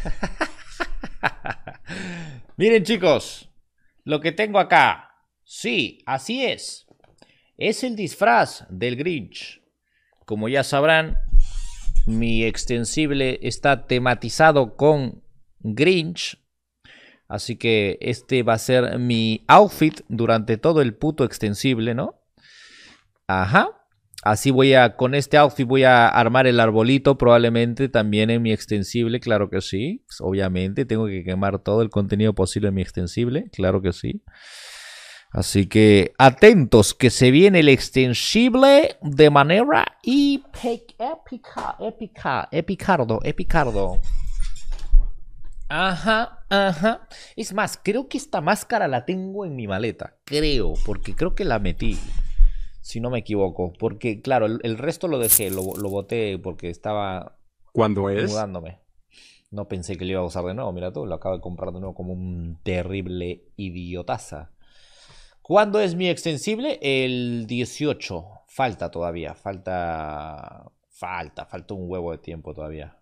Miren chicos, lo que tengo acá. Sí, así es. Es el disfraz del Grinch. Como ya sabrán, mi extensible está tematizado con Grinch. Así que este va a ser mi outfit durante todo el puto extensible, ¿no? Ajá. Así voy a, con este outfit voy a armar el arbolito probablemente también en mi extensible, claro que sí. Pues, obviamente tengo que quemar todo el contenido posible en mi extensible, claro que sí. Así que atentos que se viene el extensible de manera Epica... épica, épica, epicardo, epicardo. Ajá, ajá. Es más, creo que esta máscara la tengo en mi maleta. Creo, porque creo que la metí si no me equivoco. Porque, claro, el, resto lo dejé, lo, boté porque estaba cuando es? mudándome. No pensé que lo iba a usar de nuevo, mira tú, lo acabo de comprar de nuevo como un terrible idiotaza. ¿Cuándo es mi extensible? El 18. Falta todavía, falta. Falta, falta un huevo de tiempo todavía.